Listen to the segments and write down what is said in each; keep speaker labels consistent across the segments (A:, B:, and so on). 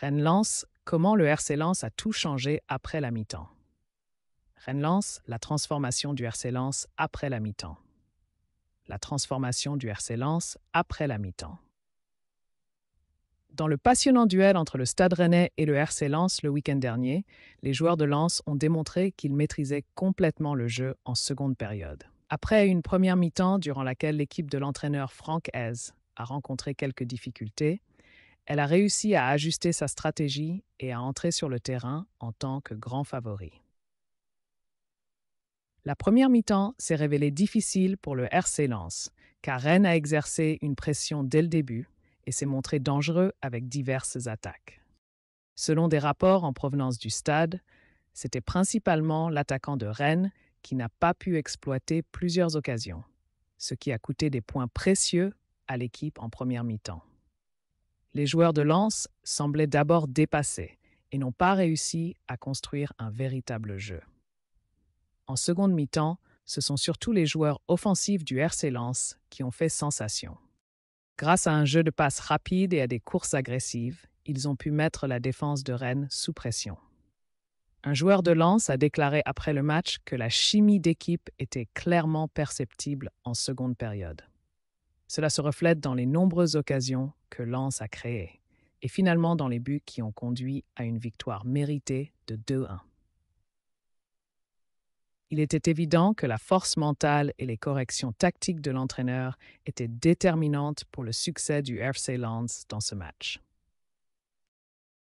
A: Rennes-Lens, comment le RC Lens a tout changé après la mi-temps Rennes-Lens, la transformation du RC Lens après la mi-temps. La transformation du RC Lens après la mi-temps. Dans le passionnant duel entre le Stade Rennais et le RC Lens le week-end dernier, les joueurs de Lens ont démontré qu'ils maîtrisaient complètement le jeu en seconde période. Après une première mi-temps durant laquelle l'équipe de l'entraîneur Franck Hez a rencontré quelques difficultés, elle a réussi à ajuster sa stratégie et à entrer sur le terrain en tant que grand favori. La première mi-temps s'est révélée difficile pour le RC Lens, car Rennes a exercé une pression dès le début et s'est montré dangereux avec diverses attaques. Selon des rapports en provenance du stade, c'était principalement l'attaquant de Rennes qui n'a pas pu exploiter plusieurs occasions, ce qui a coûté des points précieux à l'équipe en première mi-temps les joueurs de Lens semblaient d'abord dépassés et n'ont pas réussi à construire un véritable jeu. En seconde mi-temps, ce sont surtout les joueurs offensifs du RC Lens qui ont fait sensation. Grâce à un jeu de passe rapide et à des courses agressives, ils ont pu mettre la défense de Rennes sous pression. Un joueur de Lens a déclaré après le match que la chimie d'équipe était clairement perceptible en seconde période. Cela se reflète dans les nombreuses occasions que Lance a créées et finalement dans les buts qui ont conduit à une victoire méritée de 2-1. Il était évident que la force mentale et les corrections tactiques de l'entraîneur étaient déterminantes pour le succès du RC Lance dans ce match.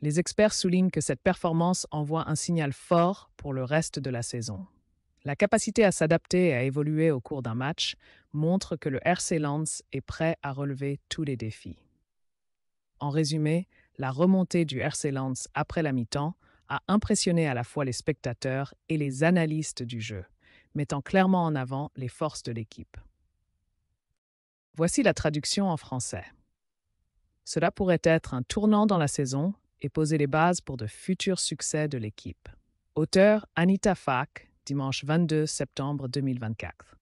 A: Les experts soulignent que cette performance envoie un signal fort pour le reste de la saison. La capacité à s'adapter et à évoluer au cours d'un match montre que le RC Lens est prêt à relever tous les défis. En résumé, la remontée du RC Lens après la mi-temps a impressionné à la fois les spectateurs et les analystes du jeu, mettant clairement en avant les forces de l'équipe. Voici la traduction en français. Cela pourrait être un tournant dans la saison et poser les bases pour de futurs succès de l'équipe. Auteur Anita Fack, dimanche 22 septembre 2024.